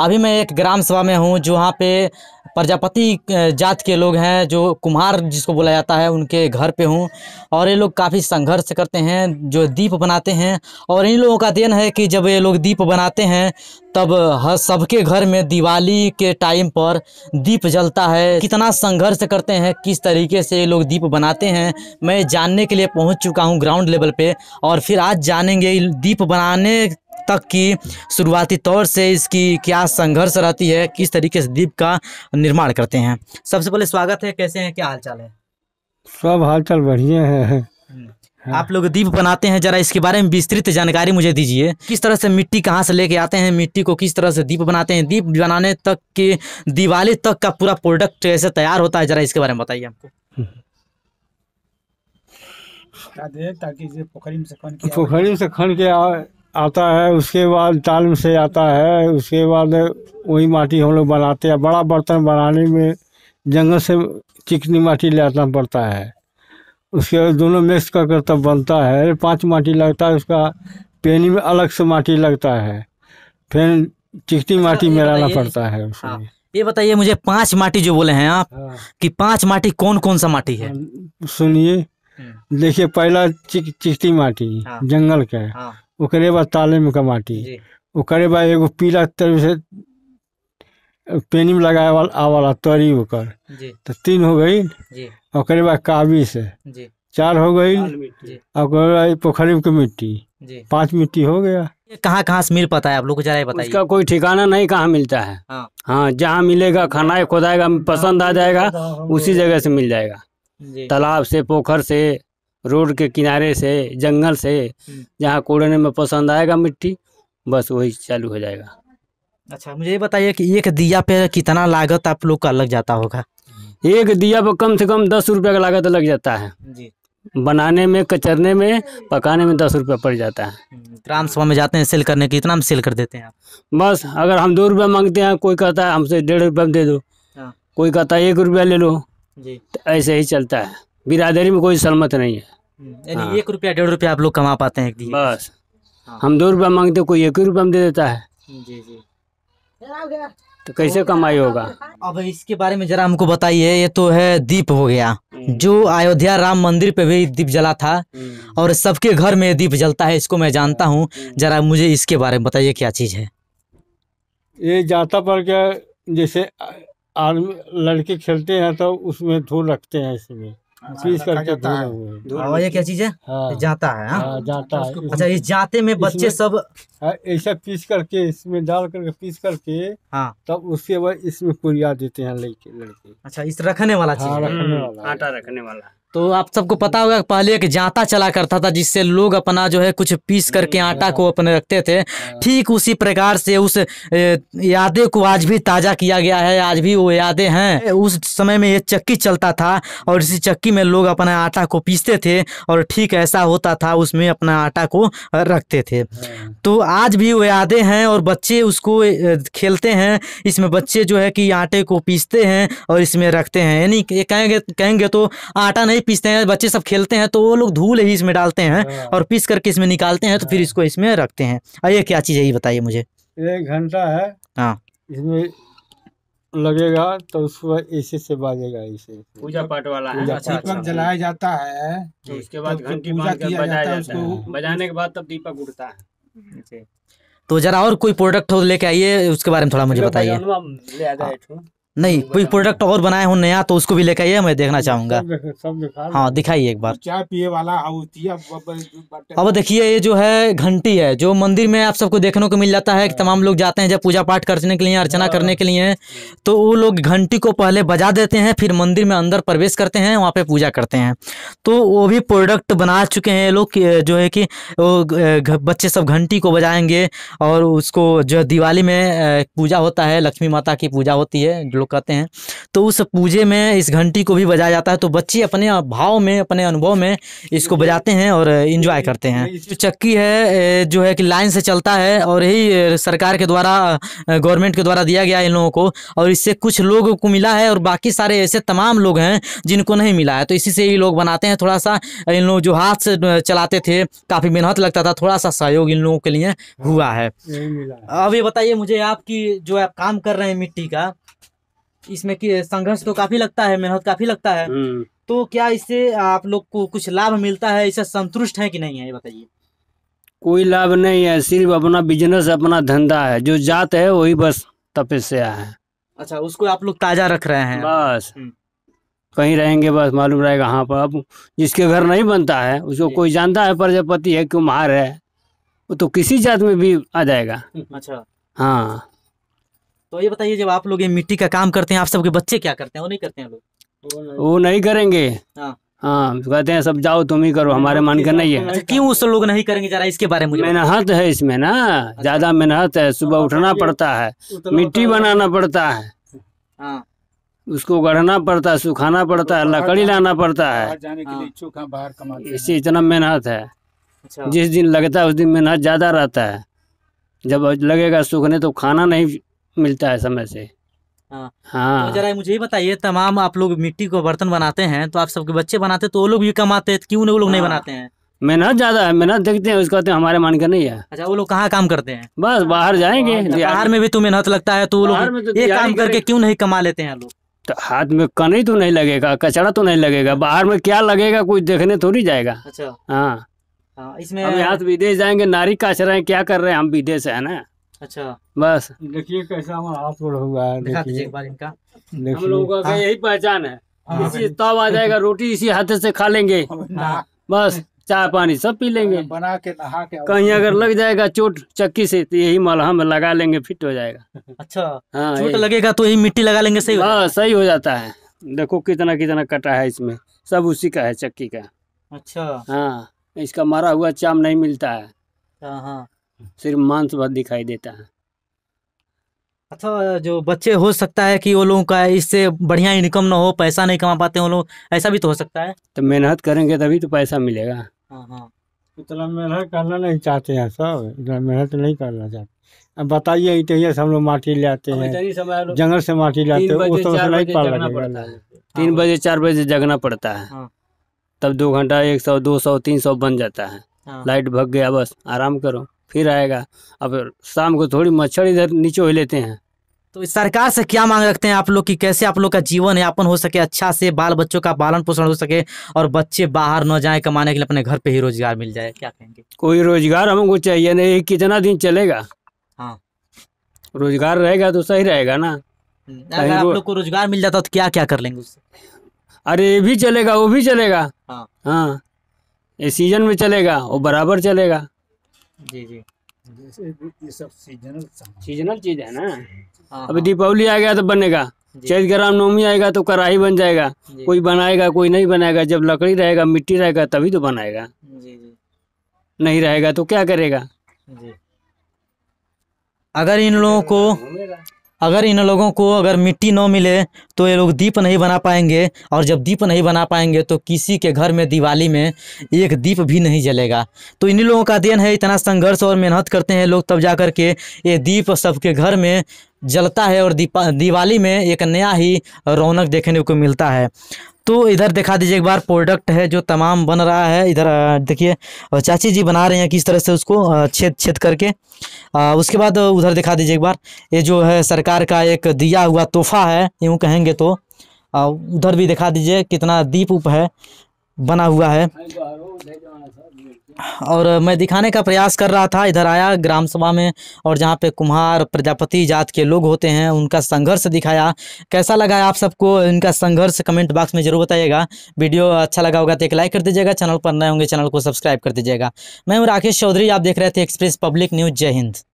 अभी मैं एक ग्राम सभा में हूँ जो वहाँ पे प्रजापति जात के लोग हैं जो कुम्हार जिसको बोला जाता है उनके घर पे हूँ और ये लोग काफ़ी संघर्ष करते हैं जो दीप बनाते हैं और इन लोगों का देन है कि जब ये लोग दीप बनाते हैं तब हर सबके घर में दिवाली के टाइम पर दीप जलता है कितना संघर्ष करते हैं किस तरीके से ये लोग दीप बनाते हैं मैं जानने के लिए पहुँच चुका हूँ ग्राउंड लेवल पर और फिर आज जानेंगे दीप बनाने तक की शुरुआती तौर से इसकी क्या संघर्ष रहती है किस तरीके से द्वीप का निर्माण करते हैं सबसे पहले स्वागत है कैसे हैं क्या हालचाल है सब हालचाल बढ़िया है हम्म। आप लोग दीप बनाते हैं जरा इसके बारे में विस्तृत जानकारी मुझे दीजिए किस तरह से मिट्टी कहाँ से लेके आते हैं मिट्टी को किस तरह से दीप बनाते हैं दीप बनाने तक के दिवाली तक का पूरा प्रोडक्ट कैसे तैयार होता है जरा इसके बारे में बताइए आपको हम्म। ताकि पोखरी में से खन के पोखरी में से खन के आता है उसके बाद टाल से आता है उसके बाद वही माटी हम लोग बनाते हैं बड़ा बर्तन बनाने में जंगल से चिकनी माटी ले आना पड़ता है उसके बाद दोनों मिक्स कर कर तब बनता है पांच माटी लगता है उसका पेनी में अलग से माटी लगता है फिर चिकनी अच्छा, माटी में लाना पड़ता है उसमें हाँ, ये बताइए मुझे पांच माटी जो बोले हैं आप हाँ। कि पांच माटी कौन कौन सा माटी है हाँ, सुनिए हम्म। देखिए पहला चिकनी चिकटी माटी हाँ। जंगल का हाँ। ओकरे बाद ताले में कमाटी ओकरे बाद एगो पीला तर से पेनी में लगाए वाला आवाला तरी ओकर तो तीन हो गई ओकरे बाद काबी से चार हो गई ओकरे बाद पोखरी की मिट्टी पांच मिट्टी हो गया कहाँ कहाँ से मिल पाता है आप लोग जरा बताइए इसका कोई ठिकाना नहीं कहाँ मिलता है हाँ, हाँ जहाँ मिलेगा खाना खोदाएगा पसंद आ जाएगा हाँ। उसी जगह से मिल जाएगा तालाब से पोखर से रोड के किनारे से जंगल से हम्म। जहाँ कोड़ने में पसंद आएगा मिट्टी बस वही चालू हो जाएगा अच्छा मुझे ये बताइए कि एक दिया पे कितना लागत आप लोग का लग जाता होगा एक दिया पर कम से कम दस रुपये का लागत लग जाता है जी बनाने में कचरने में पकाने में दस रुपया पड़ जाता है हम्म, ग्राम सभा में जाते हैं सेल करने की इतना हम सेल कर देते हैं बस अगर हम दो रुपया मांगते हैं कोई कहता है हमसे डेढ़ रुपया दे दो हाँ। कोई कहता है एक रुपया ले लो जी तो ऐसे ही चलता है बिरादरी में कोई सलमत नहीं है हाँ। एक रुपया डेढ़ रुपया आप लोग कमा पाते हैं बस हाँ। हम दो रुपया मांगते कोई एक ही रुपया में दे देता है तो कैसे कमाई होगा अब इसके बारे में जरा हमको बताइए ये तो है दीप हो गया हम्म। जो अयोध्या राम मंदिर पे भी दीप जला था हम्म। और सबके घर में दीप जलता है इसको मैं जानता हूँ हम्म। जरा मुझे इसके बारे में बताइए क्या चीज़ है ये जाता पर क्या जैसे आर्मी लड़के खेलते हैं तो उसमें धूल रखते हैं इसमें हाँ, तो स्विच करके और ये क्या चीज है हाँ। जाता है हाँ? जाता अच्छा, है अच्छा इस जाते में बच्चे सब ऐसा पीस करके इसमें डाल करके पीस करके हाँ तब उसके बाद इसमें पुरिया देते हैं लड़के लड़के अच्छा इस रखने वाला चीज रखने हम्म, वाला आटा रखने वाला तो आप सबको पता होगा पहले एक जाता चला करता था जिससे लोग अपना जो है कुछ पीस करके आटा को अपने रखते थे हाँ। ठीक उसी प्रकार से उस यादें को आज भी ताज़ा किया गया है आज भी वो यादें हैं उस समय में ये चक्की चलता था और इसी चक्की में लोग अपना आटा को पीसते थे और ठीक ऐसा होता था उसमें अपना आटा को रखते थे हाँ। तो आज भी वो यादें हैं और बच्चे उसको खेलते हैं इसमें बच्चे जो है कि आटे को पीसते हैं और इसमें रखते हैं यानी कहेंगे कहेंगे तो आटा नहीं ही पीसते हैं बच्चे सब खेलते हैं तो वो लोग धूल ही इसमें डालते हैं हाँ। और पीस करके इसमें निकालते हैं तो फिर इसको इसमें रखते हैं और ये क्या चीज़ है ये बताइए मुझे एक घंटा है हाँ इसमें लगेगा तो उसको ऐसे से बाजेगा इसे पूजा पाठ वाला है अच्छा, दीपक अच्छा। जलाया जाता है तो उसके बाद घंटी पूजा किया जाता है उसको बजाने के बाद तब दीपक उड़ता है तो जरा और कोई प्रोडक्ट हो तो लेके आइए उसके बारे में थोड़ा मुझे बताइए नहीं कोई प्रोडक्ट और बनाए हो नया तो उसको भी लेकर आइए मैं देखना चाहूंगा हाँ दिखाइए एक बार चाय पिए वाला हाँ, अब देखिए ये जो है घंटी है जो मंदिर में आप सबको देखने को मिल जाता है कि तमाम लोग जाते हैं जब पूजा पाठ करने के लिए अर्चना हाँ। करने के लिए तो वो लोग घंटी को पहले बजा देते हैं फिर मंदिर में अंदर प्रवेश करते हैं वहाँ पे पूजा करते हैं तो वो भी प्रोडक्ट बना चुके हैं लोग जो है कि वो बच्चे सब घंटी को बजाएंगे और उसको जो दिवाली में पूजा होता है लक्ष्मी माता की पूजा होती है लोग कहते हैं तो उस पूजे में इस घंटी को भी बजाया जाता है तो बच्चे अपने भाव में अपने अनुभव में इसको बजाते हैं और इन्जॉय करते हैं जो चक्की है जो है कि लाइन से चलता है और यही सरकार के द्वारा गवर्नमेंट के द्वारा दिया गया इन लोगों को और इससे कुछ लोगों को मिला है और बाकी सारे ऐसे तमाम लोग हैं जिनको नहीं मिला है तो इसी से ये लोग बनाते हैं थोड़ा सा इन लोग जो हाथ से चलाते थे काफ़ी मेहनत लगता था थोड़ा सा सहयोग इन लोगों के लिए हुआ है अब ये बताइए मुझे आपकी जो आप काम कर रहे हैं मिट्टी का इसमें संघर्ष तो काफी लगता है मेहनत काफी लगता है हम्म। तो क्या इससे आप लोग को कुछ लाभ मिलता है इससे संतुष्ट है कि नहीं है बताइए कोई लाभ नहीं है सिर्फ अपना बिजनेस अपना धंधा है जो जात है वही बस तपस्या है अच्छा उसको आप लोग ताजा रख रहे हैं बस हम्म। कहीं रहेंगे बस मालूम रहेगा हाँ पर अब जिसके घर नहीं बनता है उसको कोई जानता है प्रजापति है कुम्हार है वो तो किसी जात में भी आ जाएगा अच्छा हाँ तो ये बताइए जब आप लोग ये मिट्टी का काम करते हैं आप सबके बच्चे क्या करते हैं वो नहीं करते हैं लोग वो नहीं करेंगे हाँ, हाँ कहते हैं सब जाओ तुम ही करो हमारे मन का नहीं है अच्छा, क्यों उस लोग नहीं करेंगे जरा इसके बारे में मेहनत है इसमें ना अच्छा। ज्यादा मेहनत है सुबह हाँ, उठना पड़ता है मिट्टी बनाना पड़ता है हाँ। उसको गढ़ना पड़ता है सुखाना पड़ता है लकड़ी लाना पड़ता है इससे इतना मेहनत है अच्छा। जिस दिन लगता है उस दिन मेहनत ज्यादा रहता है जब लगेगा सूखने तो खाना नहीं मिलता है समय से हाँ, हाँ। तो जरा मुझे ही बताइए तमाम आप लोग मिट्टी को बर्तन बनाते हैं तो आप सबके बच्चे बनाते तो वो लोग भी कमाते हैं क्यों वो लोग नहीं हाँ। बनाते हैं मेहनत ज्यादा है मेहनत देखते हैं उसका तो हमारे मान का नहीं है अच्छा वो लोग कहाँ काम करते हैं बस बाहर जाएंगे हाँ, बाहर में भी तो मेहनत लगता है तो वो लोग तो ये काम करके क्यों नहीं कमा लेते हैं लोग तो हाथ में कनी तो नहीं लगेगा कचरा तो नहीं लगेगा बाहर में क्या लगेगा कुछ देखने तो नहीं जाएगा अच्छा हाँ, हाँ इसमें हम यहाँ विदेश जाएंगे नारी कचरा है क्या कर रहे हैं हम विदेश है ना अच्छा बस देखिए कैसा हमारा हाथ गोड़ हुआ है देखिए हम लोगों का हाँ। यही पहचान है हाँ। इसी तब आ जाएगा रोटी इसी हाथ से खा लेंगे हाँ। बस चाय पानी सब पी लेंगे बना के नहा के कहीं अगर लग जाएगा चोट चक्की से तो यही मलहम में लगा लेंगे फिट हो जाएगा अच्छा हाँ चोट लगेगा तो यही मिट्टी लगा लेंगे सही हाँ सही हो जाता है देखो कितना कितना कटा है इसमें सब उसी का है चक्की का अच्छा हाँ इसका मरा हुआ चाम नहीं मिलता है सिर्फ मांस भर दिखाई देता है अच्छा जो बच्चे हो सकता है कि वो लोगों का इससे बढ़िया इनकम ना हो पैसा नहीं कमा पाते वो लोग ऐसा भी तो हो सकता है तो मेहनत करेंगे तभी तो पैसा मिलेगा हाँ, हाँ। इतना मेहनत करना नहीं चाहते हैं सब इतना मेहनत नहीं करना चाहते अब बताइए इतना हम लोग माटी ले आते हैं जंगल से माटी ले आते हैं पाल तीन बजे चार बजे जगना पड़ता है हाँ। तब दो घंटा एक सौ दो सौ तीन सौ बन जाता है लाइट भग गया बस आराम करो फिर आएगा अब शाम को थोड़ी मच्छर इधर नीचे हो लेते हैं तो इस सरकार से क्या मांग रखते हैं आप लोग कि कैसे आप लोग का जीवन यापन हो सके अच्छा से बाल बच्चों का पालन पोषण हो सके और बच्चे बाहर न जाए कमाने के लिए अपने घर पे ही रोजगार मिल जाए क्या कहेंगे कोई रोजगार हमको चाहिए नहीं कितना दिन चलेगा हाँ रोजगार रहेगा तो सही रहेगा ना हम्म, अगर आप लोग को रोजगार मिल जाता तो क्या क्या कर लेंगे उससे अरे ये भी चलेगा वो भी चलेगा हाँ हाँ ये सीजन में चलेगा वो बराबर चलेगा जी जी जैसे ये सब सीजनल सीजनल चीज है ना हाँ, अभी हाँ। दीपावली आ गया तो बनेगा चैत ग्राम नवमी आएगा तो कराही बन जाएगा कोई बनाएगा कोई नहीं बनाएगा जब लकड़ी रहेगा मिट्टी रहेगा तभी तो बनाएगा जी जी नहीं रहेगा तो क्या करेगा जी अगर इन लोगों को अगर इन लोगों को अगर मिट्टी न मिले तो ये लोग दीप नहीं बना पाएंगे और जब दीप नहीं बना पाएंगे तो किसी के घर में दिवाली में एक दीप भी नहीं जलेगा तो इन्हीं लोगों का देन है इतना संघर्ष और मेहनत करते हैं लोग तब जा कर के ये दीप सबके घर में जलता है और दीपा दिवाली में एक नया ही रौनक देखने को मिलता है तो इधर दिखा दीजिए एक बार प्रोडक्ट है जो तमाम बन रहा है इधर देखिए चाची जी बना रहे हैं किस तरह से उसको छेद छेद करके उसके बाद उधर दिखा दीजिए एक बार ये जो है सरकार का एक दिया हुआ तोहफा है यूँ कहेंगे तो उधर भी दिखा दीजिए कितना दीप उप है बना हुआ है और मैं दिखाने का प्रयास कर रहा था इधर आया ग्राम सभा में और जहाँ पे कुम्हार प्रजापति जात के लोग होते हैं उनका संघर्ष दिखाया कैसा लगा आप सबको इनका संघर्ष कमेंट बॉक्स में जरूर बताइएगा वीडियो अच्छा लगा होगा तो एक लाइक कर दीजिएगा चैनल पर नए होंगे चैनल को सब्सक्राइब कर दीजिएगा मैं हूँ राकेश चौधरी आप देख रहे थे एक्सप्रेस पब्लिक न्यूज़ जय हिंद